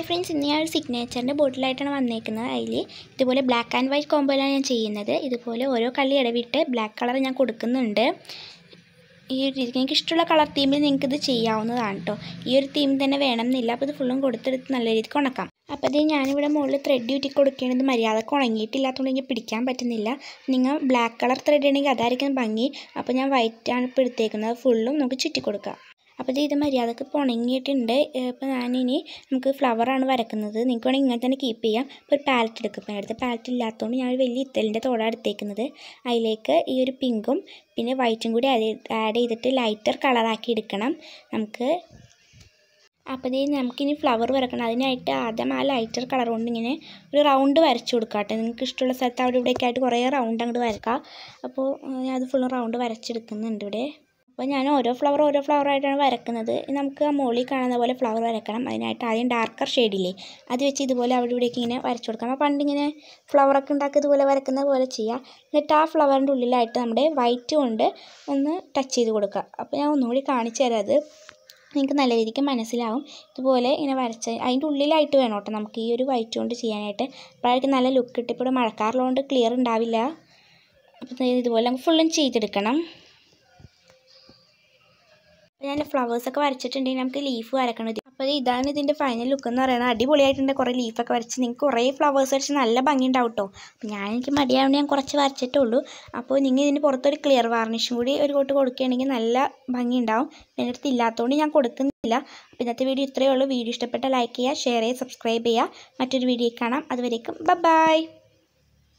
hi friends ഇന്ന് ഞാൻ ഒരു സിഗ്നേച്ചറിൻ്റെ ബോട്ടിലായിട്ടാണ് വന്നേക്കുന്നത് അതിൽ ഇതുപോലെ ബ്ലാക്ക് ആൻഡ് വൈറ്റ് കോമ്പോയിലാണ് ഞാൻ ചെയ്യുന്നത് ഇതുപോലെ ഓരോ കള്ളി ഇടവിട്ട് ബ്ലാക്ക് കളർ ഞാൻ കൊടുക്കുന്നുണ്ട് ഈ ഒരു രീതിക്ക് എനിക്ക് ഇഷ്ടമുള്ള കളർ തീമിൽ നിങ്ങൾക്ക് ഇത് ചെയ്യാവുന്നതാണ് കേട്ടോ ഈ ഒരു തീം തന്നെ വേണമെന്നില്ല അപ്പോൾ ഇത് ഫുള്ളും കൊടുത്തെടുത്ത് നല്ല രീതിക്ക് ഉണക്കാം അപ്പോൾ ഇത് ഞാനിവിടെ മുകളിൽ ത്രെഡ് ഊറ്റി കൊടുക്കേണ്ടത് മര്യാദക്ക് ഉണങ്ങിയിട്ടില്ലാത്തതുകൊണ്ട് എനിക്ക് പിടിക്കാൻ പറ്റുന്നില്ല നിങ്ങൾ ബ്ലാക്ക് കളർ ത്രെഡ് ഉണ്ടെങ്കിൽ അതായിരിക്കും ഭംഗി അപ്പോൾ ഞാൻ വൈറ്റാണ് ഇപ്പോൾ എടുത്തേക്കുന്നത് ഫുള്ളും നമുക്ക് ചുറ്റി കൊടുക്കാം അപ്പോൾ ഇത് മര്യാദക്ക് പുണങ്ങിയിട്ടുണ്ട് ഇപ്പോൾ ഞാനിനി നമുക്ക് ഫ്ലവറാണ് വരക്കുന്നത് നിങ്ങൾക്ക് വേണമെങ്കിൽ ഇങ്ങനെ തന്നെ കീപ്പ് ചെയ്യാം ഇപ്പോൾ ഒരു പാലറ്റ് എടുക്കും ഇപ്പോൾ അടുത്ത് പാലറ്റ് ഇല്ലാത്തതുകൊണ്ട് ഞാൻ ഒരു വലിയ ഇത്തലിൻ്റെ തോട എടുത്തേക്കുന്നത് അതിലേക്ക് ഈ ഒരു പിങ്കും പിന്നെ വൈറ്റും കൂടി ആഡ് ചെയ്തിട്ട് ലൈറ്റർ കളറാക്കി എടുക്കണം നമുക്ക് അപ്പോൾ ഇത് നമുക്കിനി ഫ്ലവർ വരക്കണം അതിനായിട്ട് ആദ്യം ആ ലൈറ്റർ കളർ കൊണ്ട് ഇങ്ങനെ ഒരു റൗണ്ട് വരച്ചു കൊടുക്കുക കേട്ടോ നിങ്ങൾക്ക് ഇഷ്ടമുള്ള സ്ഥലത്ത് അവിടെ ഇവിടെയൊക്കെ ആയിട്ട് കുറേ റൗണ്ട് അങ്ങോട്ട് വരക്കാം അപ്പോൾ ഞാനത് ഫുൾ റൗണ്ട് വരച്ചെടുക്കുന്നുണ്ട് ഇവിടെ അപ്പോൾ ഞാൻ ഓരോ ഫ്ലവർ ഓരോ ഫ്ലവർ ആയിട്ടാണ് വരക്കുന്നത് നമുക്ക് ആ മുകളിൽ കാണുന്ന പോലെ ഫ്ലവർ വരക്കണം അതിനായിട്ട് ആദ്യം ഡാർക്കർ ഷെയ്ഡില്ലേ അത് വെച്ച് ഇതുപോലെ അവിടെ ഇവിടെയൊക്കെ ഇങ്ങനെ വരച്ചു കൊടുക്കണം പണ്ടിങ്ങനെ ഫ്ലവറൊക്കെ ഉണ്ടാക്കി ഇതുപോലെ വരക്കുന്ന പോലെ ചെയ്യാം എന്നിട്ട് ആ ഫ്ലവറിൻ്റെ ഉള്ളിലായിട്ട് നമ്മുടെ വൈറ്റ് കൊണ്ട് ഒന്ന് ടച്ച് ചെയ്ത് കൊടുക്കുക അപ്പോൾ ഞാൻ ഒന്നുകൂടി കാണിച്ചു തരാം അത് നിങ്ങൾക്ക് നല്ല രീതിക്ക് മനസ്സിലാവും ഇതുപോലെ ഇങ്ങനെ വരച്ച അതിൻ്റെ ഉള്ളിലായിട്ട് വേണം കേട്ടോ നമുക്ക് ഈ ഒരു വൈറ്റ് കൊണ്ട് ചെയ്യാനായിട്ട് അപ്പോഴായിരിക്കും നല്ല ലുക്ക് കിട്ടി ഇപ്പോൾ മഴക്കാറുള്ളതുകൊണ്ട് ക്ലിയർ ഉണ്ടാവില്ല അപ്പോൾ ഇതുപോലെ നമുക്ക് ഫുള്ളും ചെയ്തെടുക്കണം ഞാൻ ഞാൻ ഫ്ലവേഴ്സൊക്കെ വരച്ചിട്ടുണ്ടെങ്കിൽ നമുക്ക് ലീഫ് വരക്കണത് അപ്പോൾ ഇതാണ് ഇതിൻ്റെ ഫൈനൽ ലുക്ക് എന്ന് പറയുന്നത് അടിപൊളിയായിട്ടുണ്ട് കുറേ ലീഫൊക്കെ വരച്ച് നിങ്ങൾക്ക് കുറേ ഫ്ലവേഴ്സ് വരച്ച് നല്ല ഭംഗിയുണ്ടാവും കേട്ടോ അപ്പോൾ ഞാൻ എനിക്ക് മടിയാവുന്ന ഞാൻ കുറച്ച് വരച്ചിട്ടുള്ളൂ അപ്പോൾ നിങ്ങൾ ഇതിന് പുറത്തൊരു ക്ലിയർ വാർണിഷും കൂടി ഒരു കോട്ട് കൊടുക്കുകയാണെങ്കിൽ നല്ല ഭംഗിയുണ്ടാവും എൻ്റെ അടുത്ത് ഇല്ലാത്തതുകൊണ്ട് ഞാൻ കൊടുക്കുന്നില്ല അപ്പോൾ ഇന്നത്തെ വീഡിയോ ഇത്രയേ ഉള്ളൂ വീഡിയോ ഇഷ്ടപ്പെട്ട ലൈക്ക് ചെയ്യുക ഷെയർ ചെയ്യുക സബ്സ്ക്രൈബ് ചെയ്യുക മറ്റൊരു വീഡിയോ കാണാം അതുവരേക്കും ബൈ